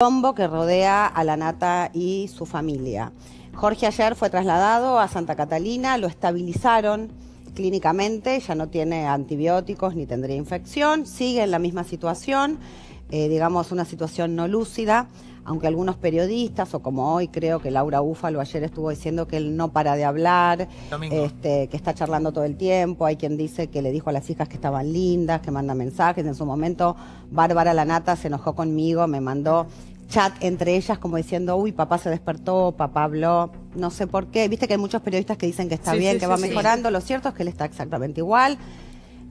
Tombo que rodea a la nata y su familia. Jorge ayer fue trasladado a Santa Catalina, lo estabilizaron clínicamente, ya no tiene antibióticos ni tendría infección, sigue en la misma situación, eh, digamos una situación no lúcida, aunque algunos periodistas, o como hoy creo que Laura Úfalo ayer estuvo diciendo que él no para de hablar, este, que está charlando todo el tiempo, hay quien dice que le dijo a las hijas que estaban lindas, que manda mensajes, en su momento Bárbara Lanata se enojó conmigo, me mandó chat entre ellas como diciendo, uy, papá se despertó, papá habló, no sé por qué. Viste que hay muchos periodistas que dicen que está bien, que va mejorando. Lo cierto es que él está exactamente igual.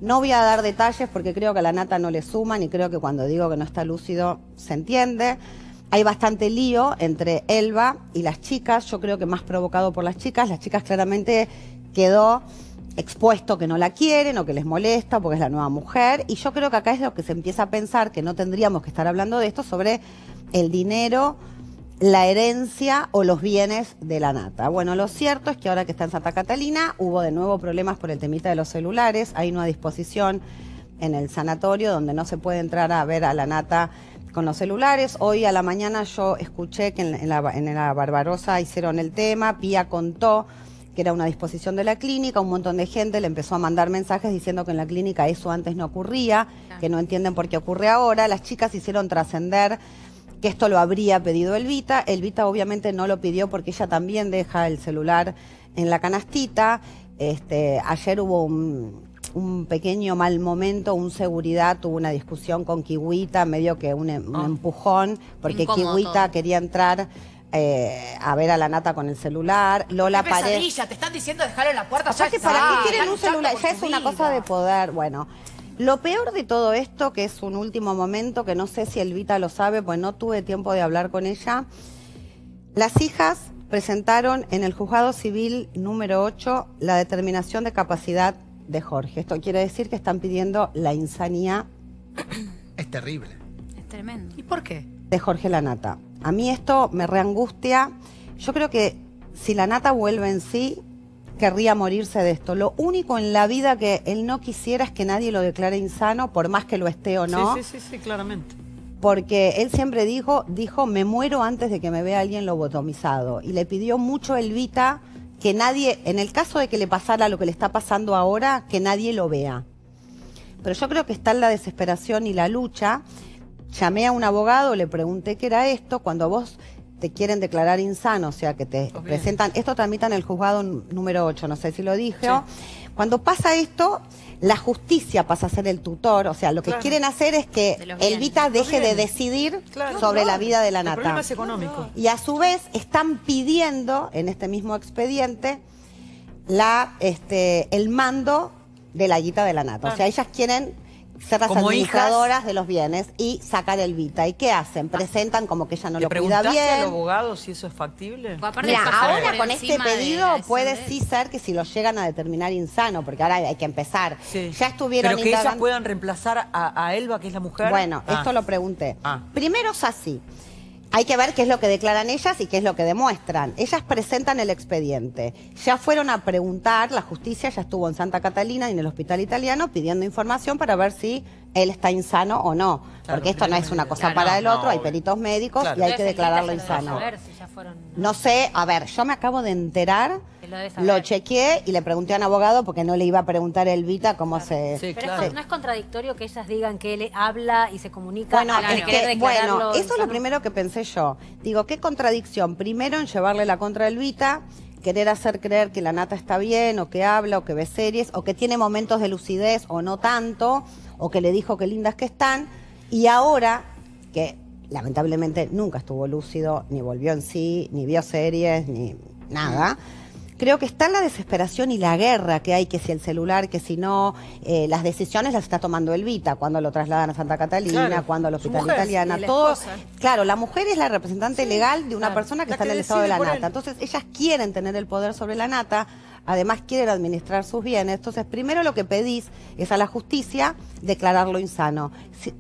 No voy a dar detalles porque creo que a la nata no le suman y creo que cuando digo que no está lúcido se entiende. Hay bastante lío entre Elba y las chicas, yo creo que más provocado por las chicas. Las chicas claramente quedó expuesto que no la quieren o que les molesta porque es la nueva mujer. Y yo creo que acá es lo que se empieza a pensar, que no tendríamos que estar hablando de esto, sobre el dinero, la herencia o los bienes de la nata. Bueno, lo cierto es que ahora que está en Santa Catalina hubo de nuevo problemas por el temita de los celulares. Hay una disposición en el sanatorio donde no se puede entrar a ver a la nata con los celulares. Hoy a la mañana yo escuché que en, la, la Barbarosa hicieron el tema, Pía contó que era una disposición de la clínica, un montón de gente le empezó a mandar mensajes diciendo que en la clínica eso antes no ocurría, que no entienden por qué ocurre ahora. Las chicas hicieron trascender que esto lo habría pedido Elvita. Elvita obviamente no lo pidió porque ella también deja el celular en la canastita. Este, ayer hubo un, un pequeño mal momento, un seguridad tuvo una discusión con Kiwita, medio que un, em, ah. empujón, porque quería entrar eh, a ver a la nata con el celular. Lola ¿Qué Te están diciendo dejarlo en la puerta. para qué quieren un celular. Ya es una cosa de poder. Bueno. Lo peor de todo esto, que es un último momento, que no sé si Elvita lo sabe, pues no tuve tiempo de hablar con ella. Las hijas presentaron en el juzgado civil número 8 la determinación de capacidad de Jorge. Esto quiere decir que están pidiendo la insanía... Es terrible. Es tremendo. ¿Y por qué? De Jorge Lanata. A mí esto me reangustia. Yo creo que si Lanata vuelve en sí, querría morirse de esto. Lo único en la vida que él no quisiera es que nadie lo declare insano, por más que lo esté o no. Sí, sí, sí, sí claramente. Porque él siempre dijo, dijo, me muero antes de que me vea alguien lobotomizado. Y le pidió mucho el Elvita que nadie, en el caso de que le pasara lo que le está pasando ahora, que nadie lo vea. Pero yo creo que está en la desesperación y la lucha. Llamé a un abogado, le pregunté qué era esto. Cuando vos te quieren declarar insano, o sea, que te presentan, esto tramita en el juzgado número 8, no sé si lo dije. Cuando pasa esto, la justicia pasa a ser el tutor, o sea, lo que quieren hacer es que el Elvita deje de decidir sobre la vida de la nata. Y a su vez están pidiendo en este mismo expediente la este el mando de la guita de la nata. O sea, ellas quieren ser las administradoras de los bienes y sacar el Vita. ¿Y qué hacen? Ah. Presentan como que ella no lo cuida bien. al abogado si eso es factible? Pues ahora con este pedido puede sí ser que si lo llegan a determinar insano, porque ahora hay que empezar. Ya estuvieron Pero que puedan reemplazar a, Elba, que es la mujer. Bueno, ah. esto lo pregunté. Ah. Primero es así. Hay que ver qué es lo que declaran ellas y qué es lo que demuestran. Ellas presentan el expediente. Ya fueron a preguntar, la justicia ya estuvo en Santa Catalina y en el hospital italiano pidiendo información para ver si él está insano o no. Porque esto no es una cosa para el otro, hay peritos médicos y hay que declararlo insano. No sé, a ver, yo me acabo de enterar lo, chequeé y le pregunté a un abogado porque no le iba a preguntar a Elvita cómo se... Pero no es contradictorio que ellas digan que él habla y se comunica. Bueno, eso es lo primero que pensé yo. Digo, qué contradicción. Primero en llevarle la contra a Elvita querer hacer creer que la nata está bien, o que habla, o que ve series, o que tiene momentos de lucidez, o no tanto, o que le dijo que lindas que están, y ahora que lamentablemente nunca estuvo lúcido, ni volvió en sí, ni vio series, ni nada creo que está la desesperación y la guerra que hay, que si el celular, que si no, eh, las decisiones las está tomando el Vita, cuando lo trasladan a Santa Catalina, cuando al hospital italiano, italiana, todo. Claro, la mujer es la representante legal de una persona que está en el estado de la nata. Entonces, ellas quieren tener el poder sobre la nata, además quieren administrar sus bienes. Entonces, primero lo que pedís es a la justicia declararlo insano.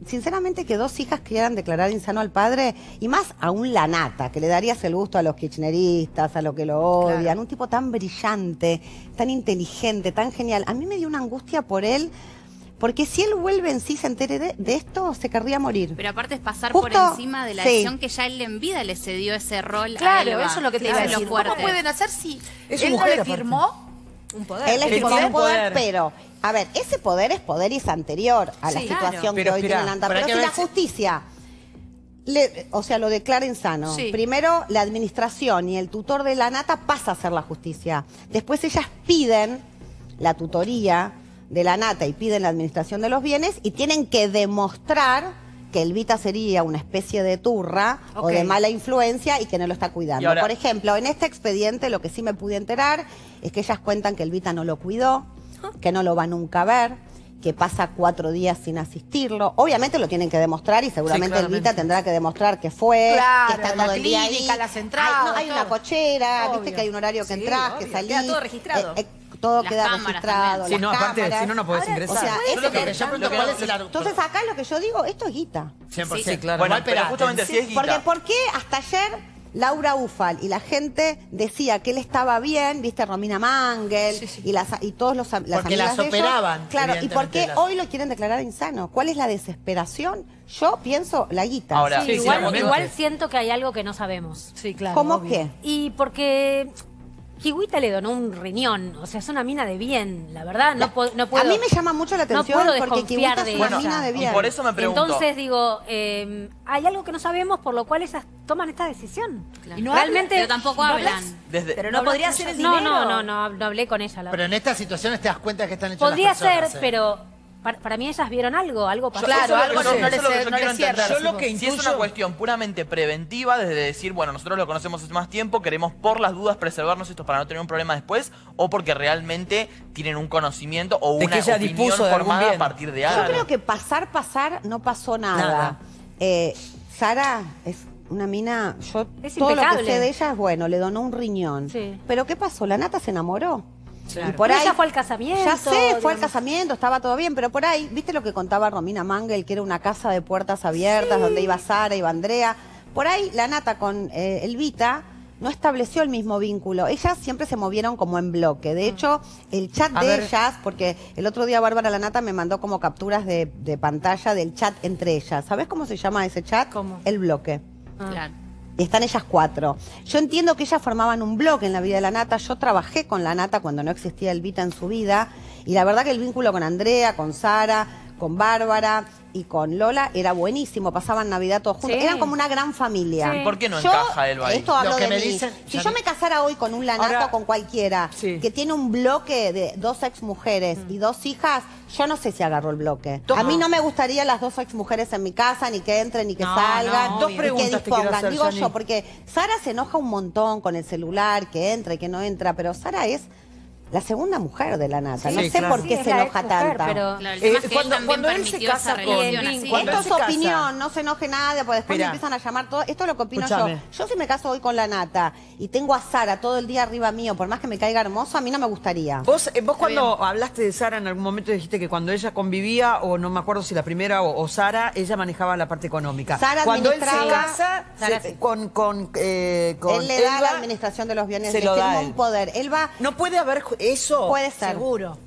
sinceramente, que dos hijas quieran declarar insano al padre, y más a un lanata, que le darías el gusto a los kirchneristas, a los que lo odian, un tipo tan brillante, tan inteligente, tan genial. A mí me dio una angustia por él porque si él vuelve en sí, se entere de, esto, se querría morir. Pero aparte es pasar por encima de la decisión que ya él en vida le cedió ese rol claro, eso es lo que te iba a decir. ¿Cómo pueden hacer si él no le firmó un poder? Él le firmó un poder, pero... A ver, ese poder es poder y es anterior a la situación que hoy tiene NATA. Pero si la justicia... o sea, lo declara sano. Primero, la administración y el tutor de la nata pasa a ser la justicia. Después ellas piden la tutoría de la nata y piden la administración de los bienes y tienen que demostrar que el Vita sería una especie de turra o de mala influencia y que no lo está cuidando. Por ejemplo, en este expediente lo que sí me pude enterar es que ellas cuentan que el Vita no lo cuidó, ah. que no lo va nunca a ver, que pasa cuatro días sin asistirlo. Obviamente lo tienen que demostrar y seguramente el Vita tendrá que demostrar que fue, que está todo el día ahí. hay, una cochera, viste que hay un horario que entras, que salís. todo registrado. Eh, eh, todo queda registrado. no, aparte, si no, no podés ingresar. es Entonces, acá lo que yo digo, esto es guita. sí, claro. Bueno, pero justamente sí, es guita. Porque, ¿por qué hasta ayer Laura Ufal y la gente decía que él estaba bien, viste Romina Mangel y las y todos los las porque las operaban. claro, y por qué hoy lo quieren declarar insano. ¿Cuál es la desesperación? Yo pienso la guita. Ahora, sí, igual, siento que hay algo que no sabemos. Sí, claro. ¿Cómo qué? Y porque Kiwita le donó un riñón, o sea, es una mina de bien, la verdad, A mí me llama mucho la atención no puedo porque de es una mina de bien. Y por eso me pregunto. Entonces digo, em, hay algo que no sabemos por lo cual esas toman esta decisión. Realmente... pero tampoco hablan. pero no, podría ser el dinero. No, no, no, no, hablé con ella. pero en estas situaciones te das cuenta que están hechas Podría las personas, ser, eh. pero para, mí ellas vieron algo, algo pasó. Claro, algo no, no, Yo lo que Si es una cuestión puramente preventiva, desde decir, bueno, nosotros lo conocemos hace más tiempo, queremos por las dudas preservarnos esto para no tener un problema después, o porque realmente tienen un conocimiento o una opinión formada a partir de algo. Yo creo que pasar, pasar, no pasó nada. Eh, Sara es una mina, yo es todo lo que sé de ella es bueno, le donó un riñón. Pero ¿qué pasó? La nata se enamoró. Y por ahí, fue al casamiento. Ya sé, fue al casamiento, estaba todo bien, pero por ahí, ¿viste lo que contaba Romina Mangel, que era una casa de puertas abiertas donde iba Sara, iba Andrea? Por ahí, la nata con eh, Elvita no estableció el mismo vínculo. Ellas siempre se movieron como en bloque. De mm. hecho, el chat de ellas, porque el otro día Bárbara Lanata me mandó como capturas de, pantalla del chat entre ellas. ¿Sabes cómo se llama ese chat? ¿Cómo? El bloque. Ah. Claro están ellas cuatro. Yo entiendo que ellas formaban un bloque en la vida de la nata, yo trabajé con la nata cuando no existía el Vita en su vida, y la verdad que el vínculo con Andrea, con Sara, con Bárbara, y con Lola era buenísimo, pasaban Navidad todos juntos, eran como una gran familia. ¿Y ¿Por qué no encaja él baile? Esto hablo de me si yo me casara hoy con un lanato o con cualquiera que tiene un bloque de dos ex mujeres mm. y dos hijas, yo no sé si agarro el bloque. A mí no me gustaría las dos ex mujeres en mi casa, ni que entren, ni que salgan, dos ni que dispongan. Digo yo, porque Sara se enoja un montón con el celular, que entra y que no entra, pero Sara es la segunda mujer de la nata. no sé por qué se enoja tanta. Pero... Eh, cuando, él se casa con... Esto es opinión, no se enoje nada, porque después empiezan a llamar todo. Esto es lo que opino yo. Yo si me caso hoy con la nata y tengo a Sara todo el día arriba mío, por más que me caiga hermoso, a mí no me gustaría. Vos, eh, cuando hablaste de Sara en algún momento dijiste que cuando ella convivía, o no me acuerdo si la primera o, Sara, ella manejaba la parte económica. Sara cuando él se casa con, eh, con, Él le da la administración de los bienes, se le lo un poder. Él va... No puede haber eso puede ser. seguro.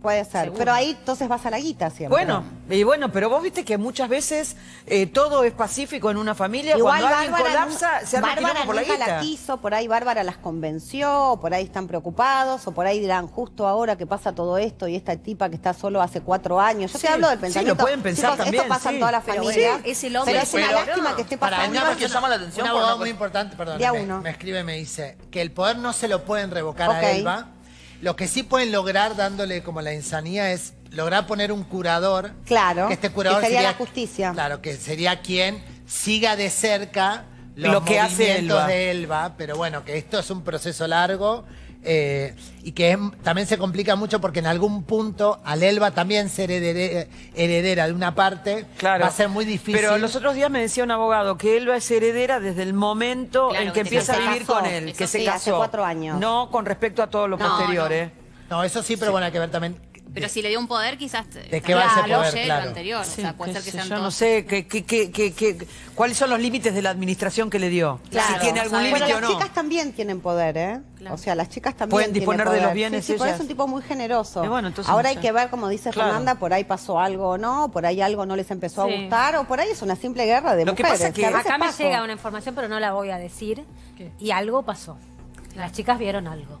Puede ser, pero ahí entonces vas a la guita siempre. Bueno, y bueno, pero vos viste que muchas veces eh, todo es pacífico en una familia, Igual cuando Bárbara colapsa, se por la guita. la quiso, por ahí Bárbara las convenció, por ahí están preocupados, o por ahí dirán, justo ahora que pasa todo esto y esta tipa que está solo hace cuatro años. Yo sí, te hablo del pensamiento. Sí, lo pensar Esto pasa en toda la familia. Pero, es, el hombre. una lástima que esté pasando. Para mí que llama la atención. Un abogado muy importante, perdón, me, escribe me dice que el poder no se lo pueden revocar a Elba lo que sí pueden lograr dándole como la insanía es lograr poner un curador. Claro. Que este curador sería, la justicia. Claro, que sería quien siga de cerca los lo que hace de Elba. Pero bueno, que esto es un proceso largo eh, y que también se complica mucho porque en algún punto al Elba también ser heredera, de una parte va a ser muy difícil. Pero los otros días me decía un abogado que Elba es heredera desde el momento en que empieza a vivir con él, que se casó. Hace cuatro años. No con respecto a todo lo posterior. No. eso sí, pero bueno, hay que ver también pero si le dio un poder, quizás... ¿De qué va ser poder, anterior. o yo no sé ¿qué, cuáles son los límites de la administración que le dio. Claro, si tiene algún límite o no. las chicas también tienen poder, ¿eh? O sea, las chicas también Pueden disponer de los bienes sí, sí, es un tipo muy generoso. Eh, bueno, Ahora hay que ver, como dice Fernanda, por ahí pasó algo o no, por ahí algo no les empezó a gustar, o por ahí es una simple guerra de Lo Que Acá me llega una información, pero no la voy a decir. Y algo pasó. Las chicas vieron algo.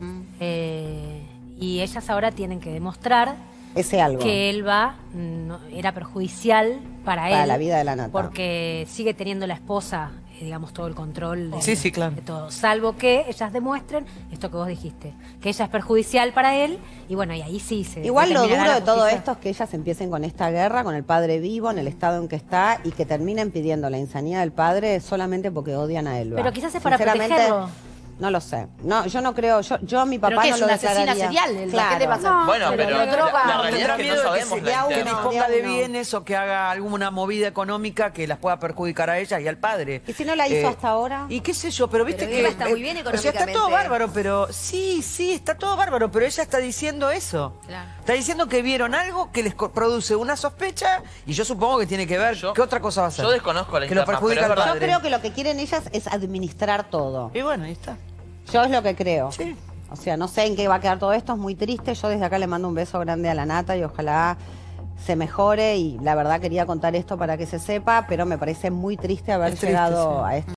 Mm. Eh, y ellas ahora tienen que demostrar ese algo. que él era perjudicial para, para la vida de la nata. Porque sigue teniendo la esposa, eh, digamos, todo el control de, todo. Salvo que ellas demuestren esto que vos dijiste, que ella es perjudicial para él y bueno, y ahí sí se... Igual lo duro de todo esto es que ellas empiecen con esta guerra, con el padre vivo, en el estado en que está y que terminen pidiendo la insanidad del padre solamente porque odian a él. Pero quizás es para protegerlo. No lo sé. No, yo no creo. Yo, yo a mi papá no es lo una asesina serial? ¿Qué ¿La Claro. pasa? No, Bueno, pero, la, droga, que no sabemos que de bienes o que haga alguna movida económica que las pueda perjudicar a ellas y al padre. ¿Y si no la hizo eh, hasta ahora? Y qué sé yo, pero viste que... está muy bien o sea, está todo bárbaro, pero... Sí, sí, está todo bárbaro, pero ella está diciendo eso. Está diciendo que vieron algo que les produce una sospecha y yo supongo que tiene que ver... Yo- ¿Qué otra cosa va a ser? yo desconozco la Que lo perjudica al padre. Yo creo que lo que quieren ellas es administrar todo. Y bueno, ahí está. Yo es lo que creo. O sea, no sé en qué va a quedar todo esto, es muy triste. Yo desde acá le mando un beso grande a la nata y ojalá se mejore. Y la verdad quería contar esto para que se sepa, pero me parece muy triste haber llegado a esto.